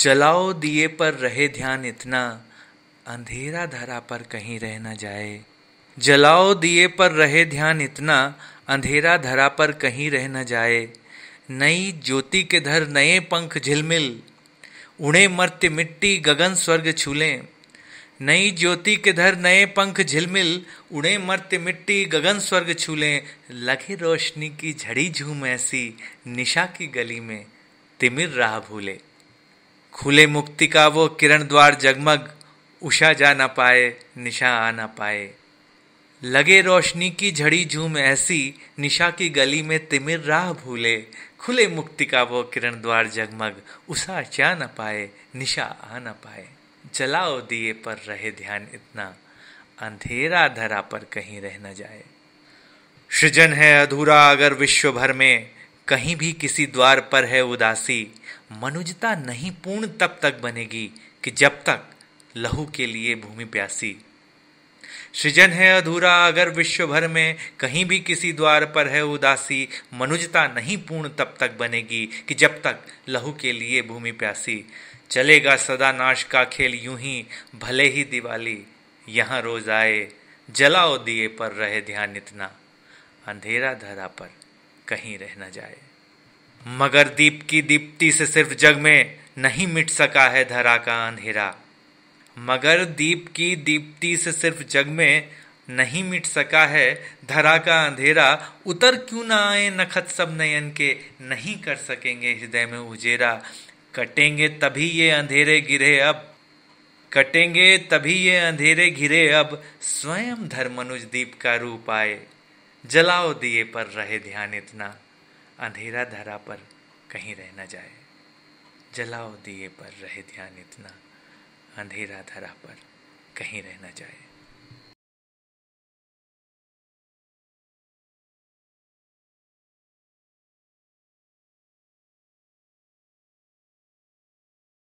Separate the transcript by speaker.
Speaker 1: जलाओ दिए पर रहे ध्यान इतना अंधेरा धरा पर कहीं रह न जाए जलाओ दिए पर रहे ध्यान इतना अंधेरा धरा पर कहीं रह न जाए नई ज्योति के धर नए पंख झिलमिल उड़े मर्त्य मिट्टी गगन स्वर्ग छूले नई ज्योति के धर नए पंख झिलमिल उड़े मर्त्य मिट्टी गगन स्वर्ग छूले लखे रोशनी की झड़ी झूम ऐसी निशा की गली में तिमिर राह भूले खुले मुक्ति का वो किरण द्वार जगमग उषा जा ना पाए निशा आ ना पाए लगे रोशनी की झड़ी झूम ऐसी निशा की गली में तिमिर राह भूले खुले मुक्ति का वो किरण द्वार जगमग उषा जा ना पाए निशा आ ना पाए जलाओ दिए पर रहे ध्यान इतना अंधेरा धरा पर कहीं रह न जाए सृजन है अधूरा अगर विश्व भर में कहीं भी किसी द्वार पर है उदासी मनुजता नहीं पूर्ण तब तक बनेगी कि जब तक लहू के लिए भूमि प्यासी सृजन है अधूरा अगर विश्व भर में कहीं भी किसी द्वार पर है उदासी मनुजता नहीं पूर्ण तब तक बनेगी कि जब तक लहू के लिए भूमि प्यासी चलेगा सदा नाश का खेल यूं ही भले ही दिवाली यहाँ रोज आए जलाओ दिए पर रहे ध्यान इतना अंधेरा धरा पर कहीं रह न जाए मगर दीप की दीप्ति से सिर्फ जग में नहीं मिट सका है धरा का अंधेरा मगर दीप की दीप्ति से सिर्फ जग में नहीं मिट सका है धरा का अंधेरा उतर क्यों ना आए नखत सब नयन के नहीं कर सकेंगे हृदय में उजेरा कटेंगे तभी ये अंधेरे गिरे अब कटेंगे तभी ये अंधेरे घिरे अब स्वयं धर्मनुज दीप का रूप आए जलाओ दिए पर रहे ध्यान इतना अंधेरा धरा पर कहीं रह न जाए जलाओ दिए पर रहे ध्यान इतना अंधेरा धरा पर कहीं रह न जाए